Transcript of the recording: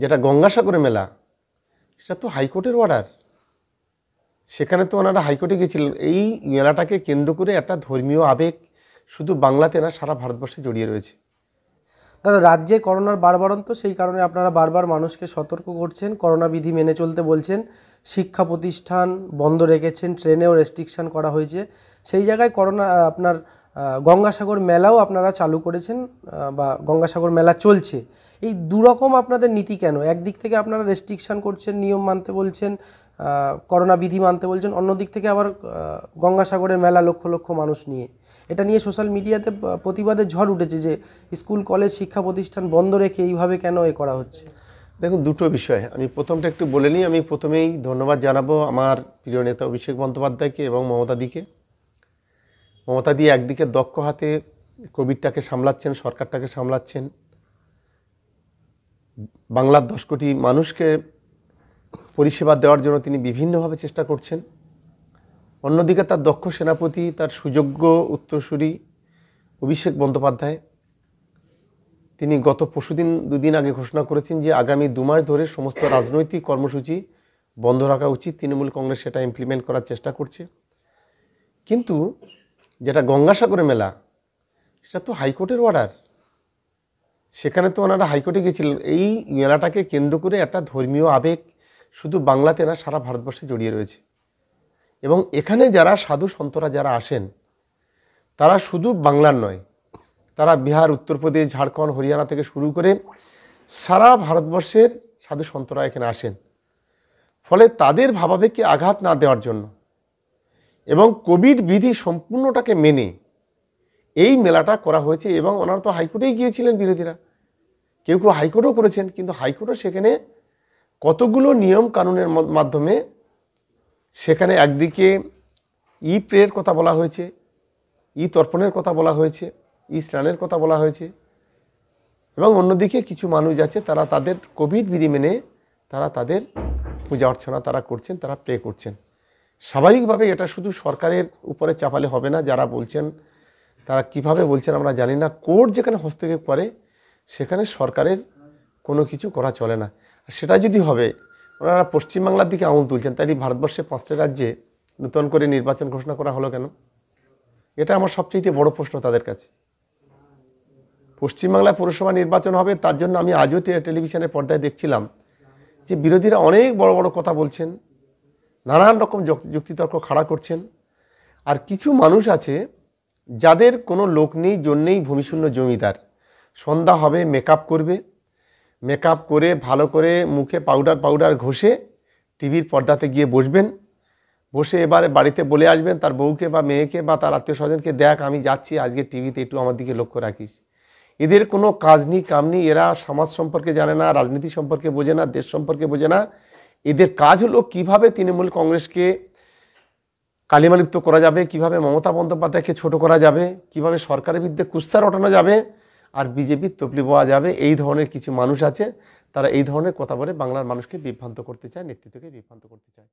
যেটা গঙ্গাসাগরে মেলা সেটা তো হাইকোর্টের অর্ডার সেখানে তো ওনারা হাইকোর্টে গিয়েছিলেন এই মেলাটাকে কেন্দ্র করে একটা ধর্মীয় আবেগ শুধু বাংলাতে না সারা ভারতবর্ষে জড়িয়ে রয়েছে দাদা রাজ্যে করোনার তো সেই কারণে আপনারা বারবার মানুষকে সতর্ক করছেন করোনা বিধি মেনে চলতে বলছেন শিক্ষা প্রতিষ্ঠান বন্ধ রেখেছেন ট্রেনেও রেস্ট্রিকশান করা হয়েছে সেই জায়গায় করোনা আপনার গঙ্গাসাগর মেলাও আপনারা চালু করেছেন বা গঙ্গাসাগর মেলা চলছে এই দুরকম আপনাদের নীতি কেন একদিক থেকে আপনারা রেস্ট্রিকশান করছেন নিয়ম মানতে বলছেন করোনা বিধি মানতে বলছেন অন্যদিক থেকে আবার গঙ্গাসাগরের মেলা লক্ষ লক্ষ মানুষ নিয়ে এটা নিয়ে সোশ্যাল মিডিয়াতে প্রতিবাদের ঝড় উঠেছে যে স্কুল কলেজ শিক্ষা প্রতিষ্ঠান বন্ধ রেখে এইভাবে কেন এ করা হচ্ছে দেখুন দুটো বিষয় আমি প্রথমটা একটু বলে নিই আমি প্রথমেই ধন্যবাদ জানাবো আমার প্রিয় নেতা অভিষেক বন্দ্যোপাধ্যায়কে এবং মমতাদিকে মমতাদি একদিকে দক্ষ হাতে কোভিডটাকে সামলাচ্ছেন সরকারটাকে সামলাচ্ছেন বাংলার দশ কোটি মানুষকে পরিষেবা দেওয়ার জন্য তিনি বিভিন্নভাবে চেষ্টা করছেন অন্যদিকে তার দক্ষ সেনাপতি তার সুযোগ্য উত্তরসূরি অভিষেক বন্দ্যোপাধ্যায় তিনি গত পরশুদিন দুদিন আগে ঘোষণা করেছেন যে আগামী দু মাস ধরে সমস্ত রাজনৈতিক কর্মসূচি বন্ধ রাখা উচিত তৃণমূল কংগ্রেস সেটা ইমপ্লিমেন্ট করার চেষ্টা করছে কিন্তু যেটা গঙ্গাসাগরে মেলা সেটা তো হাইকোর্টের অর্ডার সেখানে তো ওনারা হাইকোর্টে গেছিল এই মেলাটাকে কেন্দ্র করে একটা ধর্মীয় আবেগ শুধু বাংলাতে না সারা ভারতবর্ষে জড়িয়ে রয়েছে এবং এখানে যারা সাধু সন্তরা যারা আসেন তারা শুধু বাংলার নয় তারা বিহার উত্তরপ্রদেশ ঝাড়খণ্ড হরিয়ানা থেকে শুরু করে সারা ভারতবর্ষের সাধু সন্তরা এখানে আসেন ফলে তাদের ভাবাবেগকে আঘাত না দেওয়ার জন্য এবং কোভিড বিধি সম্পূর্ণটাকে মেনে এই মেলাটা করা হয়েছে এবং ওনারা তো হাইকোর্টেই গিয়েছিলেন বিরোধীরা কেউ কেউ হাইকোর্টও করেছেন কিন্তু হাইকোর্টও সেখানে কতগুলো নিয়ম কানুনের মাধ্যমে সেখানে একদিকে ই প্রেয়ের কথা বলা হয়েছে ই তর্পণের কথা বলা হয়েছে ই স্নানের কথা বলা হয়েছে এবং অন্যদিকে কিছু মানুষ আছে তারা তাদের কোভিড বিধি মেনে তারা তাদের পূজা অর্চনা তারা করছেন তারা প্রে করছেন স্বাভাবিকভাবে এটা শুধু সরকারের উপরে চাপালে হবে না যারা বলছেন তারা কিভাবে বলছেন আমরা জানি না কোর্ট যেখানে হস্তক্ষেপ করে সেখানে সরকারের কোনো কিছু করা চলে না সেটা যদি হবে ওনারা পশ্চিমবাংলার দিকে আঙুল তুলছেন তাই ভারতবর্ষে পাঁচটা রাজ্যে নতুন করে নির্বাচন ঘোষণা করা হলো কেন এটা আমার সবচেয়ে বড় প্রশ্ন তাদের কাছে পশ্চিমবাংলায় পৌরসভা নির্বাচন হবে তার জন্য আমি আজও টেলিভিশনের পর্দায় দেখছিলাম যে বিরোধীরা অনেক বড় বড় কথা বলছেন নানান রকম যুক্তিতর্ক খাড়া করছেন আর কিছু মানুষ আছে যাদের কোনো লোক নেই জন্যেই ভূমিশূন্য জমিদার সন্ধ্যা হবে মেকআপ করবে মেকআপ করে ভালো করে মুখে পাউডার পাউডার ঘষে টিভির পর্দাতে গিয়ে বসবেন বসে এবারে বাড়িতে বলে আসবেন তার বউকে বা মেয়েকে বা তার আত্মীয় স্বজনকে দেখ আমি যাচ্ছি আজকে টিভিতে একটু আমার দিকে লক্ষ্য রাখিস এদের কোনো কাজ নেই কাম নেই এরা সমাজ সম্পর্কে জানে না রাজনীতি সম্পর্কে বোঝে না দেশ সম্পর্কে বোঝে না এদের কাজ হলো কিভাবে তৃণমূল কংগ্রেসকে কালিমালিপ্ত করা যাবে কিভাবে মমতা বন্দ্যোপাধ্যায়কে ছোট করা যাবে কিভাবে সরকারের বিরুদ্ধে কুৎসা রটানো যাবে আর বিজেপির তপলি পাওয়া যাবে এই ধরনের কিছু মানুষ আছে তারা এই ধরনের কথা বলে বাংলার মানুষকে বিভ্রান্ত করতে চায় নেতৃত্বকে বিভ্রান্ত করতে চায়